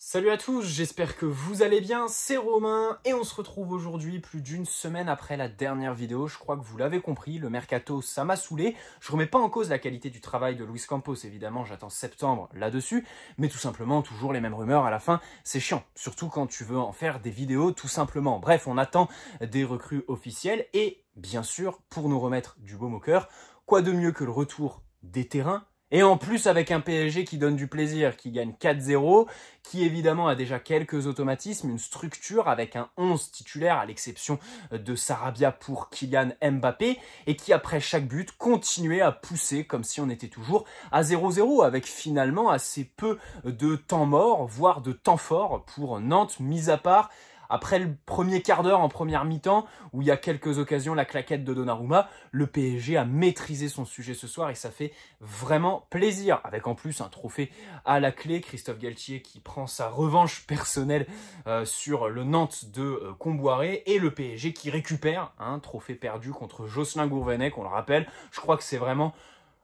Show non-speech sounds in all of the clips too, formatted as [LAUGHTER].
Salut à tous, j'espère que vous allez bien, c'est Romain et on se retrouve aujourd'hui plus d'une semaine après la dernière vidéo, je crois que vous l'avez compris, le mercato ça m'a saoulé, je remets pas en cause la qualité du travail de Luis Campos évidemment, j'attends septembre là-dessus, mais tout simplement toujours les mêmes rumeurs à la fin, c'est chiant, surtout quand tu veux en faire des vidéos tout simplement, bref on attend des recrues officielles et bien sûr pour nous remettre du baume au cœur, quoi de mieux que le retour des terrains et en plus avec un PSG qui donne du plaisir, qui gagne 4-0, qui évidemment a déjà quelques automatismes, une structure avec un 11 titulaire à l'exception euh, de Sarabia pour Kylian Mbappé, et qui après chaque but continuait à pousser comme si on était toujours à 0-0, avec finalement assez peu de temps mort, voire de temps fort pour Nantes, mis à part après le premier quart d'heure en première mi-temps, où il y a quelques occasions, la claquette de Donnarumma, le PSG a maîtrisé son sujet ce soir et ça fait vraiment plaisir. Avec en plus un trophée à la clé, Christophe Galtier qui prend sa revanche personnelle euh, sur le Nantes de euh, et le PSG qui récupère un trophée perdu contre Jocelyn Gourvenec, on le rappelle. Je crois que c'est vraiment...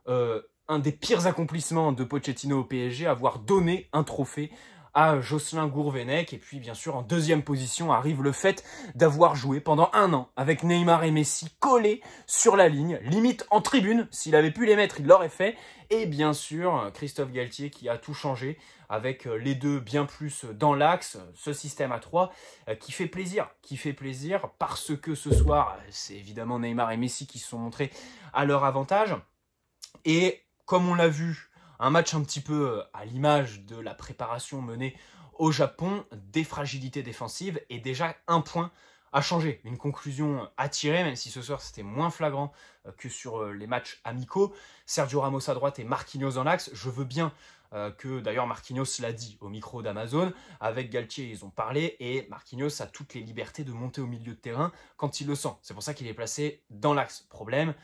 Euh, un des pires accomplissements de Pochettino au PSG, avoir donné un trophée à Jocelyn Gourvenec. Et puis, bien sûr, en deuxième position arrive le fait d'avoir joué pendant un an avec Neymar et Messi collés sur la ligne, limite en tribune. S'il avait pu les mettre, il l'aurait fait. Et bien sûr, Christophe Galtier qui a tout changé avec les deux bien plus dans l'axe, ce système à trois euh, qui fait plaisir, qui fait plaisir parce que ce soir, c'est évidemment Neymar et Messi qui se sont montrés à leur avantage. Et comme on l'a vu un match un petit peu euh, à l'image de la préparation menée au Japon, des fragilités défensives et déjà un point à changer, une conclusion à tirer, même si ce soir c'était moins flagrant euh, que sur euh, les matchs amicaux. Sergio Ramos à droite et Marquinhos dans l'axe. Je veux bien que d'ailleurs Marquinhos l'a dit au micro d'Amazon. Avec Galtier, ils ont parlé et Marquinhos a toutes les libertés de monter au milieu de terrain quand il le sent. C'est pour ça qu'il est placé dans l'axe. Problème,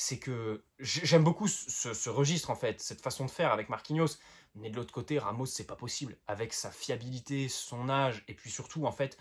c'est que j'aime beaucoup ce, registre en fait, cette façon de faire avec Marquinhos. Mais de l'autre côté, Ramos, c'est pas possible. Avec sa fiabilité, son âge, et puis surtout en fait,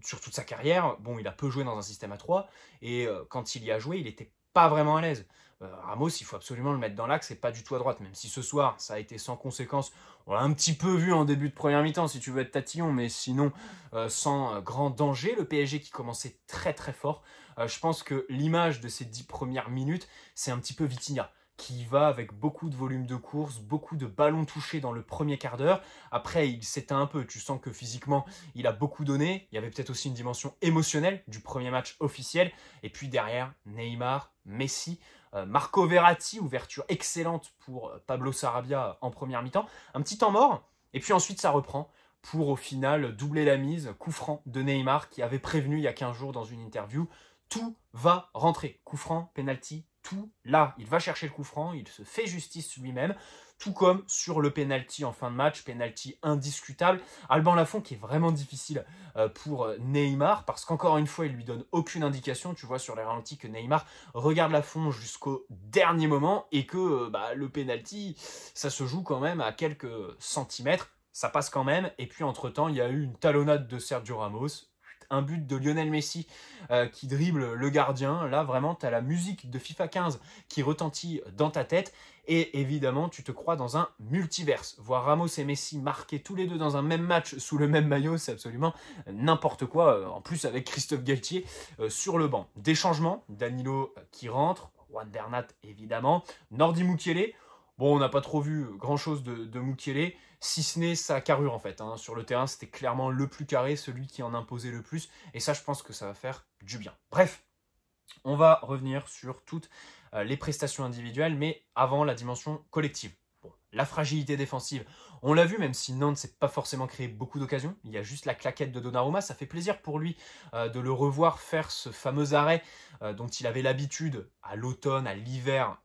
sur toute sa carrière, bon, il a peu joué dans un système à 3, et euh, quand il y a joué, il n'était pas vraiment à l'aise. Euh, Ramos, il faut absolument le mettre dans l'axe et pas du tout à droite, même si ce soir, ça a été sans conséquence. On l'a un petit peu vu en début de première mi-temps, si tu veux être tatillon, mais sinon, euh, sans grand danger. Le PSG qui commençait très très fort, euh, je pense que l'image de ces dix premières minutes, c'est un petit peu Vitinha qui va avec beaucoup de volume de course, beaucoup de ballons touchés dans le premier quart d'heure. Après, il s'éteint un peu. Tu sens que physiquement, il a beaucoup donné. Il y avait peut-être aussi une dimension émotionnelle du premier match officiel. Et puis derrière, Neymar, Messi, euh, Marco Verratti, ouverture excellente pour euh, Pablo Sarabia en première mi-temps. Un petit temps mort. Et puis ensuite, ça reprend pour au final doubler la mise, coup franc de Neymar qui avait prévenu il y a 15 jours dans une interview tout va rentrer. Coup franc, penalty, tout là. Il va chercher le coup franc, il se fait justice lui-même, tout comme sur le penalty en fin de match, penalty indiscutable. Alban Lafont qui est vraiment difficile euh, pour euh, Neymar parce qu'encore une fois, il lui donne aucune indication. Tu vois sur les ralentis que Neymar regarde Lafont jusqu'au dernier moment et que euh, bah, le penalty, ça se joue quand même à quelques centimètres. Ça passe quand même, et puis entre-temps, il y a eu une talonnade de Sergio Ramos, un but de Lionel Messi euh, qui dribble le gardien. Là, vraiment, tu as la musique de FIFA 15 qui retentit dans ta tête. Et évidemment, tu te crois dans un multiverse. Voir Ramos et Messi marquer tous les deux dans un même match sous le même maillot, c'est absolument n'importe quoi. Euh, en plus, avec Christophe Galtier euh, sur le banc. Des changements. Danilo qui rentre. Juan Bernat, évidemment. Nordi Mukiele. Bon, on n'a pas trop vu grand-chose de, de si ce n'est sa carrure en fait. Hein. Sur le terrain, c'était clairement le plus carré, celui qui en imposait le plus, et ça, je pense que ça va faire du bien. Bref, on va revenir sur toutes euh, les prestations individuelles, mais avant la dimension collective. la fragilité défensive, on l'a vu, même si Nantes n'a pas forcément créé beaucoup d'occasions, il y a juste la claquette de Donnarumma, ça fait plaisir pour lui euh, de le revoir faire ce fameux arrêt euh, dont il avait l'habitude à l'automne, à l'hiver,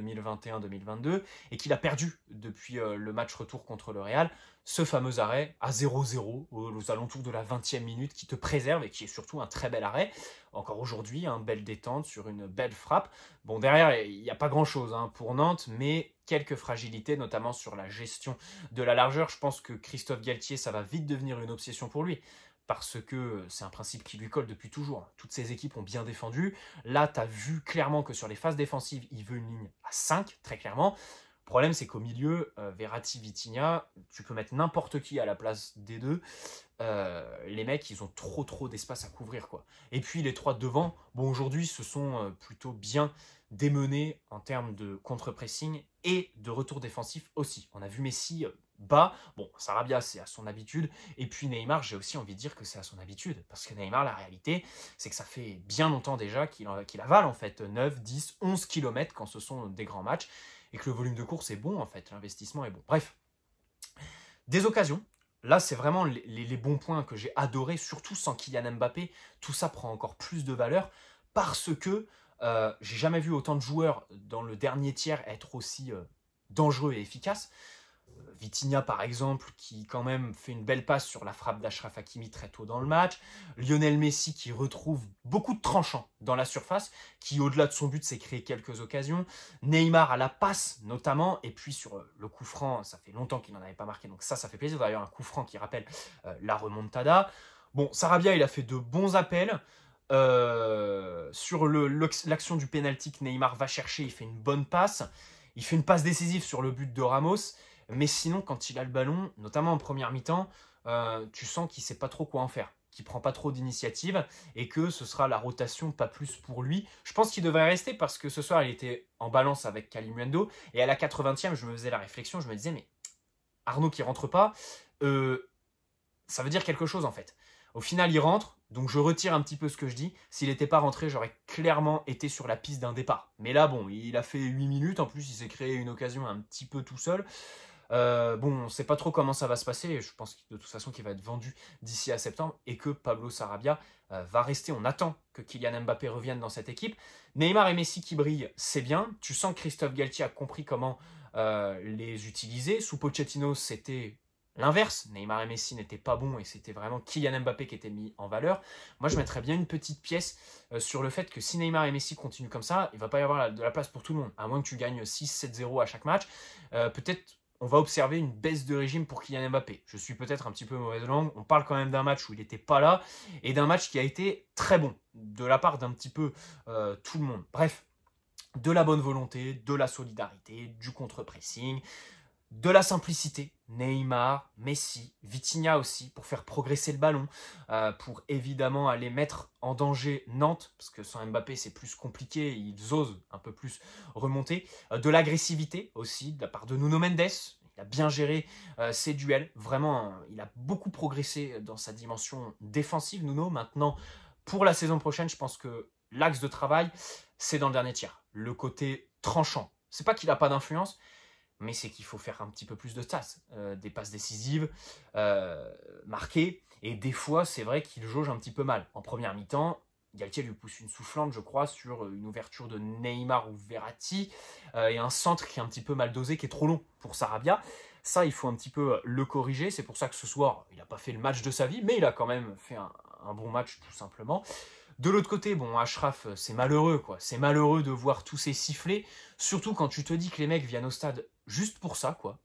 2021-2022 et qu'il a perdu depuis euh, le match retour contre le Real, ce fameux arrêt à 0-0 euh, aux alentours de la 20e minute qui te préserve et qui est surtout un très bel arrêt. Encore aujourd'hui, un hein, belle détente sur une belle frappe. Bon, derrière, il n'y a pas grand-chose hein, pour Nantes, mais quelques fragilités, notamment sur la gestion de la largeur. Je pense que Christophe Galtier, ça va vite devenir une obsession pour lui parce que c'est un principe qui lui colle depuis toujours. Toutes ses équipes ont bien défendu. Là, tu as vu clairement que sur les phases défensives, il veut une ligne à 5, très clairement. problème, c'est qu'au milieu, euh, Verratti, Vitinha, tu peux mettre n'importe qui à la place des deux. Euh, les mecs, ils ont trop trop d'espace à couvrir. quoi. Et puis les trois devant, bon, aujourd'hui, se sont euh, plutôt bien démenés en termes de contre-pressing et de retour défensif aussi. On a vu Messi bas. Bon, Sarabia, c'est à son habitude. Et puis Neymar, j'ai aussi envie de dire que c'est à son habitude. Parce que Neymar, la réalité, c'est que ça fait bien longtemps déjà qu'il qu'il avale en fait 9, 10, 11 km quand ce sont des grands matchs. Et que le volume de course est bon en fait, l'investissement est bon. Bref, des occasions. Là, c'est vraiment les, bons points que j'ai adoré, surtout sans Kylian Mbappé. Tout ça prend encore plus de valeur parce que euh, j'ai jamais vu autant de joueurs dans le dernier tiers être aussi euh, dangereux et efficaces. Vitinha par exemple, qui quand même fait une belle passe sur la frappe d'Ashraf Hakimi très tôt dans le match. Lionel Messi qui retrouve beaucoup de tranchants dans la surface, qui au-delà de son but s'est créé quelques occasions. Neymar à la passe notamment, et puis sur euh, le coup franc, ça fait longtemps qu'il n'en avait pas marqué, donc ça, ça fait plaisir. D'ailleurs, un coup franc qui rappelle euh, la remontada. Bon, Sarabia, il a fait de bons appels. Euh, sur l'action du pénalty que Neymar va chercher, il fait une bonne passe. Il fait une passe décisive sur le but de Ramos. Mais sinon, quand il a le ballon, notamment en première mi-temps, euh, tu sens qu'il sait pas trop quoi en faire, qu'il prend pas trop d'initiative et que ce sera la rotation pas plus pour lui. Je pense qu'il devrait rester parce que ce soir il était en balance avec Kalimuendo, et à la 80e, je me faisais la réflexion, je me disais mais Arnaud qui rentre pas, euh, ça veut dire quelque chose en fait. Au final, il rentre, donc je retire un petit peu ce que je dis. S'il n'était pas rentré, j'aurais clairement été sur la piste d'un départ. Mais là, bon, il a fait 8 minutes, en plus il s'est créé une occasion un petit peu tout seul. Euh, bon, on ne sait pas trop comment ça va se passer. Je pense de toute façon qu'il va être vendu d'ici à septembre et que Pablo Sarabia euh, va rester. On attend que Kylian Mbappé revienne dans cette équipe. Neymar et Messi qui brillent, c'est bien. Tu sens que Christophe Galtier a compris comment euh, les utiliser. Sous Pochettino, c'était l'inverse. Neymar et Messi n'étaient pas bons et c'était vraiment Kylian Mbappé qui était mis en valeur. Moi, je mettrais bien une petite pièce sur le fait que si Neymar et Messi continuent comme ça, il va pas y avoir de la place pour tout le monde. À moins que tu gagnes 6-7-0 à chaque match. Peut-être on va observer une baisse de régime pour Kylian Mbappé. Je suis peut-être un petit peu mauvaise langue, on parle quand même d'un match où il n'était pas là, et d'un match qui a été très bon, de la part d'un petit peu euh, tout le monde. Bref, de la bonne volonté, de la solidarité, du contre-pressing, de la simplicité. Neymar, Messi, Vitinha aussi, pour faire progresser le ballon, euh, pour évidemment aller mettre en danger Nantes, parce que sans Mbappé c'est plus compliqué, ils osent un peu plus remonter. Euh, de l'agressivité aussi, de la part de Nuno Mendes, il a bien géré euh, ses duels, vraiment, il a beaucoup progressé dans sa dimension défensive, Nuno. Maintenant, pour la saison prochaine, je pense que l'axe de travail, c'est dans le dernier tiers, le côté tranchant. C'est pas qu'il n'a pas d'influence, mais c'est qu'il faut faire un petit peu plus de tasses, euh, des passes décisives, euh, marquées, et des fois c'est vrai qu'il jauge un petit peu mal. En première mi-temps, Galtier lui pousse une soufflante, je crois, sur euh, une ouverture de Neymar ou Verratti, et un centre qui est un petit peu mal dosé, qui est trop long pour Sarabia. Ça, il faut un petit peu le corriger, c'est pour ça que ce soir, il n'a pas fait le match de sa vie, mais il a quand même fait un, bon match, tout simplement. De l'autre côté, bon, Ashraf, c'est malheureux, quoi. C'est malheureux de voir tous ces sifflets, surtout quand tu te dis que les mecs viennent au stade juste pour ça, quoi.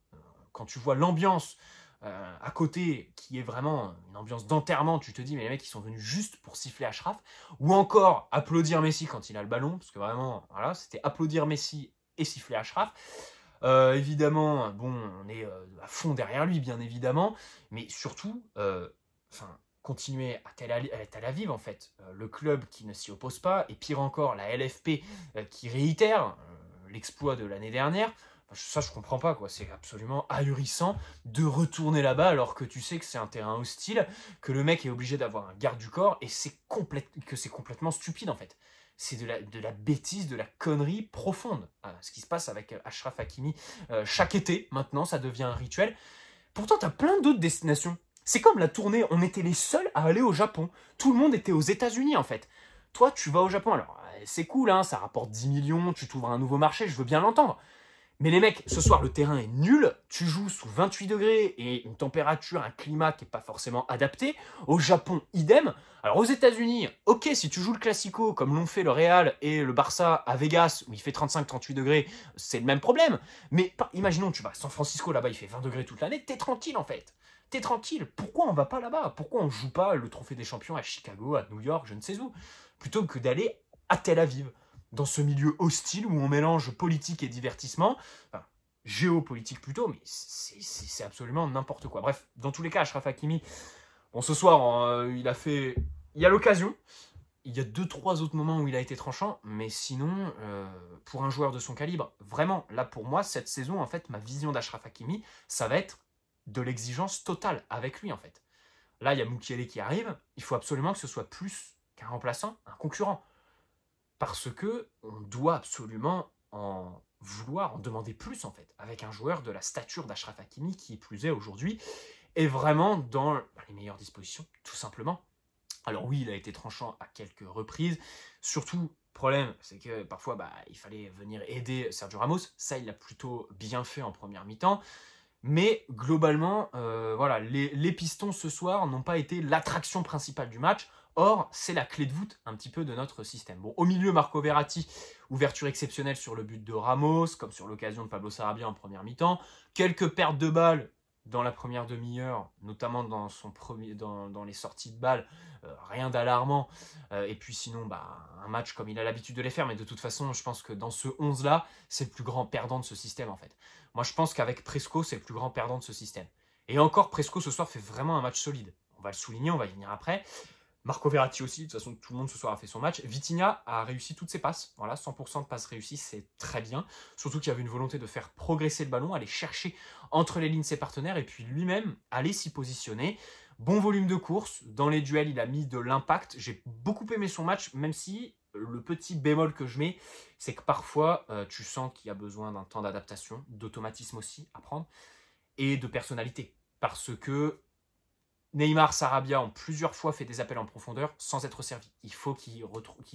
Quand tu vois l'ambiance euh, à côté, qui est vraiment une ambiance d'enterrement, tu te dis, mais les mecs, ils sont venus juste pour siffler Ashraf, ou encore applaudir Messi quand il a le ballon, parce que vraiment, voilà, c'était applaudir Messi et siffler Ashraf. Euh, évidemment, bon, on est euh, à fond derrière lui, bien évidemment, mais surtout, enfin, continuer à la vivre en fait, le club qui ne s'y oppose pas, et pire encore, la LFP qui réitère l'exploit de l'année dernière, ça, je comprends pas, quoi. C'est absolument ahurissant de retourner là-bas alors que tu sais que c'est un terrain hostile, que le mec est obligé d'avoir un garde du corps et c'est que c'est complètement stupide, en fait. C'est de la, bêtise, de la connerie profonde. ce qui se passe avec euh, Ashraf Hakimi euh, chaque été, maintenant, ça devient un rituel. Pourtant, t'as plein d'autres destinations. C'est comme la tournée, on était les seuls à aller au Japon. Tout le monde était aux États-Unis, en fait. Toi, tu vas au Japon, alors euh, c'est cool, hein, ça rapporte 10 millions, tu t'ouvres un nouveau marché, je veux bien l'entendre. Mais les mecs, ce soir, le terrain est nul, tu joues sous 28 degrés et une température, un climat qui n'est pas forcément adapté. Au Japon, idem. Alors aux États-Unis, ok, si tu joues le Classico comme l'ont fait le Real et le Barça à Vegas, où il fait 35-38 degrés, c'est le même problème. Mais imaginons, tu vas à San Francisco, là-bas, il fait 20 degrés toute l'année, t'es tranquille en fait. T'es tranquille, pourquoi on va pas là-bas Pourquoi on joue pas le Trophée des Champions à Chicago, à New York, je ne sais où, plutôt que d'aller à Tel Aviv dans ce milieu hostile où on mélange politique et divertissement. géopolitique plutôt, mais c'est absolument n'importe quoi. Bref, dans tous les cas, Ashraf Hakimi, bon, ce soir, hein, euh, il a fait. Il y a l'occasion. Il y a deux, trois autres moments où il a été tranchant, mais sinon, euh, pour un joueur de son calibre, vraiment, là pour moi, cette saison, en fait, ma vision d'Ashraf Hakimi, ça va être de l'exigence totale avec lui, en fait. Là, il y a Mukiele qui arrive, il faut absolument que ce soit plus qu'un remplaçant, un concurrent parce que on doit absolument en vouloir en demander plus en fait, avec un joueur de la stature d'Ashraf Hakimi qui plus est aujourd'hui est vraiment dans les meilleures dispositions, tout simplement. Alors oui, il a été tranchant à quelques reprises, surtout problème, c'est que parfois bah, il fallait venir aider Sergio Ramos, ça il l'a plutôt bien fait en première mi-temps, mais globalement, euh, voilà, les, les pistons ce soir n'ont pas été l'attraction principale du match, Or, c'est la clé de voûte un petit peu de notre système. Bon, au milieu, Marco Verratti, ouverture exceptionnelle sur le but de Ramos, comme sur l'occasion de Pablo Sarabia en première mi-temps. Quelques pertes de balles dans la première demi-heure, notamment dans, les sorties de balles, euh, rien d'alarmant. Euh, et puis sinon, bah, un match comme il a l'habitude de les faire, mais de toute façon, je pense que dans ce 11-là, c'est le plus grand perdant de ce système en fait. Moi, je pense qu'avec Presco, c'est le plus grand perdant de ce système. Et encore, Presco ce soir fait vraiment un match solide. On va le souligner, on va y venir après. Marco Verratti aussi, de toute façon, tout le monde ce soir a fait son match. Vitinha a réussi toutes ses passes. Voilà, 100% de passes réussies, c'est très bien. Surtout qu'il y avait une volonté de faire progresser le ballon, aller chercher entre les lignes ses partenaires et puis lui-même aller s'y positionner. Bon volume de course. Dans les duels, il a mis de l'impact. J'ai beaucoup aimé son match, même si le petit bémol que je mets, c'est que parfois, euh, tu sens qu'il y a besoin d'un temps d'adaptation, d'automatisme aussi à prendre, et de personnalité. Parce que Neymar, Sarabia ont plusieurs fois fait des appels en profondeur sans être servis. Il faut qu'il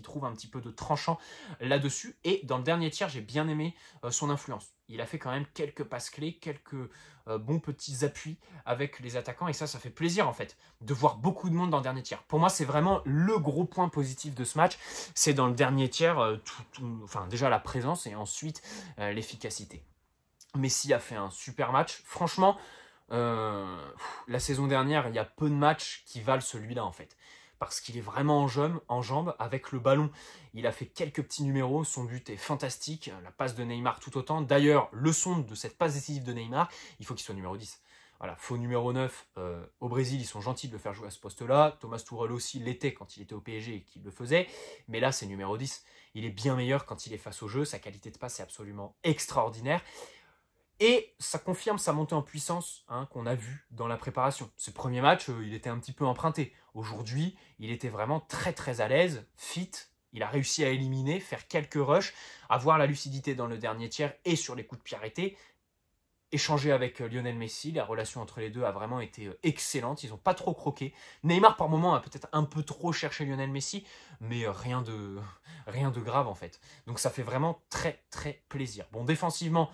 trouve un petit peu de tranchant là-dessus. Et dans le dernier tiers, j'ai bien aimé euh, son influence. Il a fait quand même quelques passes clés, quelques euh, bons petits appuis avec les attaquants. Et ça, ça fait plaisir en fait de voir beaucoup de monde dans le dernier tiers. Pour moi, c'est vraiment le gros point positif de ce match. C'est dans le dernier tiers, euh, enfin déjà la présence et ensuite l'efficacité. Messi a fait un super match. Franchement, euh, la saison dernière, il y a peu de matchs qui valent celui-là en fait. Parce qu'il est vraiment en jambes, en avec le ballon. Il a fait quelques petits numéros, son but est fantastique, la passe de Neymar tout autant. D'ailleurs, le son de cette passe décisive de Neymar, il faut qu'il soit numéro 10. Voilà, faux numéro 9, euh, au Brésil, ils sont gentils de le faire jouer à ce poste-là. Thomas Tuchel aussi l'était quand il était au PSG et qu'il le faisait. Mais là, c'est numéro 10. Il est bien meilleur quand il est face au jeu. Sa qualité de passe est absolument extraordinaire. Et ça confirme sa montée en puissance hein, qu'on a vue dans la préparation. Ce premier match, euh, il était un petit peu emprunté. Aujourd'hui, il était vraiment très très à l'aise, fit. Il a réussi à éliminer, faire quelques rushs, avoir la lucidité dans le dernier tiers et sur les coups de pied arrêtés. Échanger avec euh, Lionel Messi, la relation entre les deux a vraiment été euh, excellente. Ils n'ont pas trop croqué. Neymar, par moment, a peut-être un peu trop cherché Lionel Messi, mais rien de, [LAUGHS] rien de grave en fait. Donc ça fait vraiment très très plaisir. Bon, défensivement,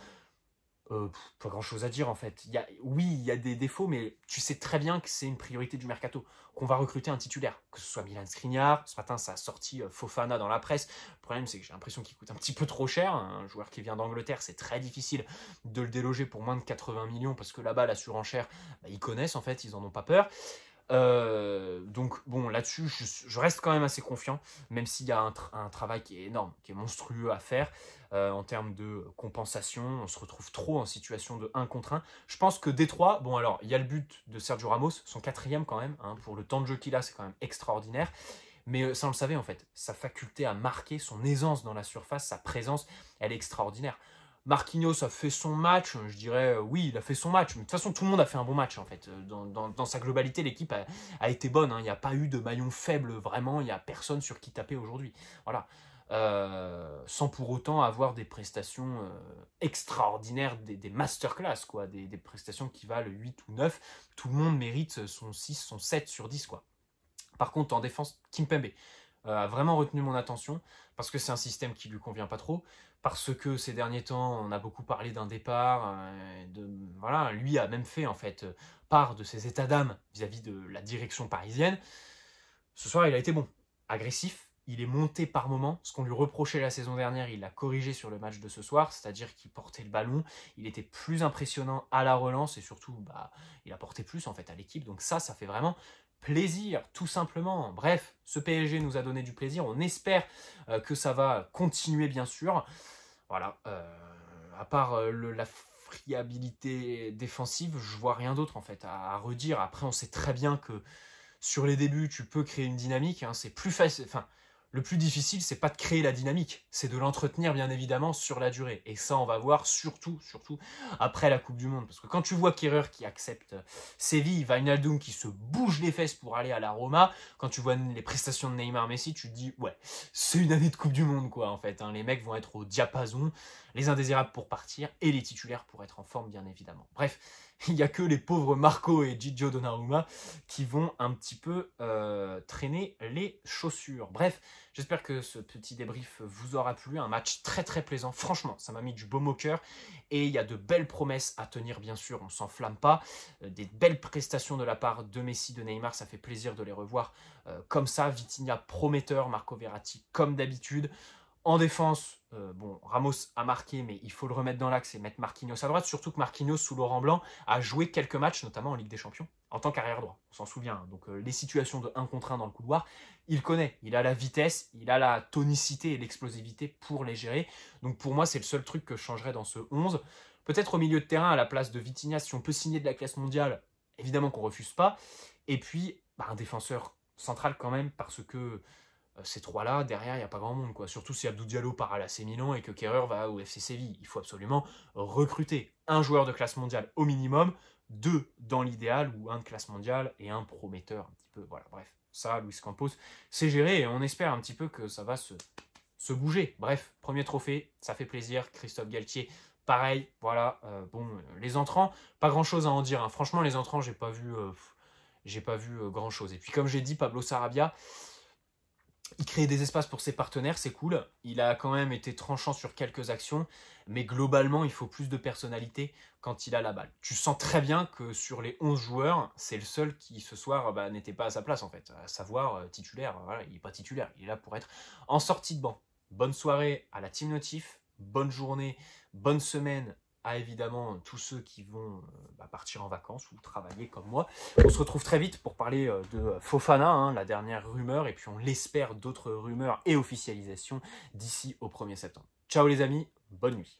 euh, pas grand chose à dire en fait. oui, il y a des défauts, mais tu sais très bien que c'est une priorité du mercato, qu'on va recruter un titulaire, que ce soit Milan Skriniar. Ce matin, ça a sorti euh, Fofana dans la presse. Le problème, c'est que j'ai l'impression qu'il coûte un petit peu trop cher. Un joueur qui vient d'Angleterre, c'est très difficile de le déloger pour moins de 80 millions parce que là-bas, la surenchère, bah, ils connaissent en fait, ils en ont pas peur. Euh, donc bon, là-dessus, je, reste quand même assez confiant, même s'il y a un, travail qui est énorme, qui est monstrueux à faire euh, en termes de compensation. On se retrouve trop en situation de 1 contre 1. Je pense que Détroit, bon alors, il y a le but de Sergio Ramos, son quatrième quand même, hein, pour le temps de jeu qu'il a, c'est quand même extraordinaire. Mais euh, ça, on le savait en fait, sa faculté à marquer, son aisance dans la surface, sa présence, elle est extraordinaire. Marquinhos a fait son match, euh, je dirais euh, oui, il a fait son match. Mais de toute façon, tout le monde a fait un bon match en fait. Euh, dans, sa globalité, l'équipe a, été bonne. Hein. Il n'y a pas eu de maillon faible vraiment. Il n'y a personne sur qui taper aujourd'hui. Voilà. sans pour autant avoir des prestations extraordinaires, des, masterclass, quoi, des, prestations qui valent 8 ou 9. Tout le monde mérite son 6, son 7 sur 10. Quoi. Par contre, en défense, Kim Pembe a vraiment retenu mon attention parce que c'est un système qui lui convient pas trop parce que ces derniers temps, on a beaucoup parlé d'un départ. Euh, de, voilà, lui a même fait en fait euh, part de ses états d'âme vis-à-vis de la direction parisienne. Ce soir, il a été bon, agressif. Il est monté par moments. Ce qu'on lui reprochait la saison dernière, il l'a corrigé sur le match de ce soir, c'est-à-dire qu'il portait le ballon. Il était plus impressionnant à la relance et surtout, bah, il porté plus en fait à l'équipe. Donc ça, ça fait vraiment plaisir, tout simplement. Bref, ce PSG nous a donné du plaisir. On espère euh, que ça va continuer, bien sûr. Voilà. Euh, à part euh, la friabilité défensive, je vois rien d'autre en fait à, redire. Après, on sait très bien que sur les débuts, tu peux créer une dynamique. Hein. c'est plus facile. Enfin, le plus difficile, c'est pas de créer la dynamique, c'est de l'entretenir bien évidemment sur la durée. Et ça, on va voir surtout, surtout après la Coupe du Monde. Parce que quand tu vois Kerrer qui accepte Séville, Vinaldum qui se bouge les fesses pour aller à la Roma, quand tu vois les prestations de Neymar Messi, tu te dis, ouais, c'est une année de Coupe du Monde, quoi, en fait. Hein. Les mecs vont être au diapason, les indésirables pour partir et les titulaires pour être en forme, bien évidemment. Bref, [LAUGHS] il n'y a que les pauvres Marco et Gigio Donnarumma qui vont un petit peu euh, traîner les chaussures. Bref, j'espère que ce petit débrief vous aura plu. Un match très très plaisant. Franchement, ça m'a mis du baume au cœur. Et il y a de belles promesses à tenir, bien sûr. On s'enflamme pas. Euh, des belles prestations de la part de Messi, de Neymar. Ça fait plaisir de les revoir euh, comme ça. Vitinha prometteur, Marco Verratti comme d'habitude. En défense, euh, bon, Ramos a marqué, mais il faut le remettre dans l'axe et mettre Marquinhos à droite, surtout que Marquinhos, sous Laurent Blanc, a joué quelques matchs, notamment en Ligue des Champions, en tant qu'arrière droit. On s'en souvient. Hein. Donc, euh, les situations de 1 contre 1 dans le couloir, il connaît. Il a la vitesse, il a la tonicité et l'explosivité pour les gérer. Donc, pour moi, c'est le seul truc que je changerais dans ce 11. Peut-être au milieu de terrain, à la place de Vitinha, si on peut signer de la classe mondiale, évidemment qu'on refuse pas. Et puis, bah, un défenseur central quand même, parce que euh, ces trois-là, derrière, il n'y a pas grand monde. Quoi. Surtout si Abdou Diallo part à la Milan et que Kerrer va au FC Séville. Il faut absolument recruter un joueur de classe mondiale au minimum, deux dans l'idéal, ou un de classe mondiale et un prometteur un petit peu. Voilà, bref. Ça, Luis Campos, c'est géré et on espère un petit peu que ça va se, bouger. Bref, premier trophée, ça fait plaisir. Christophe Galtier, pareil. Voilà, euh, bon, euh, les entrants, pas grand-chose à en dire. Hein. Franchement, les entrants, j'ai pas vu, pas vu grand-chose. Et puis, comme j'ai dit, Pablo Sarabia, il crée des espaces pour ses partenaires, c'est cool. Il a quand même été tranchant sur quelques actions, mais globalement, il faut plus de personnalité quand il a la balle. Tu sens très bien que sur les 11 joueurs, c'est le seul qui ce soir bah, n'était pas à sa place en fait, à savoir euh, titulaire. il n'est pas titulaire, il est là pour être en sortie de banc. Bonne soirée à la team Notif, bonne journée, bonne semaine évidemment tous ceux qui vont euh, bah, partir en vacances ou travailler comme moi. On se retrouve très vite pour parler euh, de Fofana, hein, la dernière rumeur, et puis on l'espère d'autres rumeurs et officialisations d'ici au 1er septembre. Ciao les amis, bonne nuit.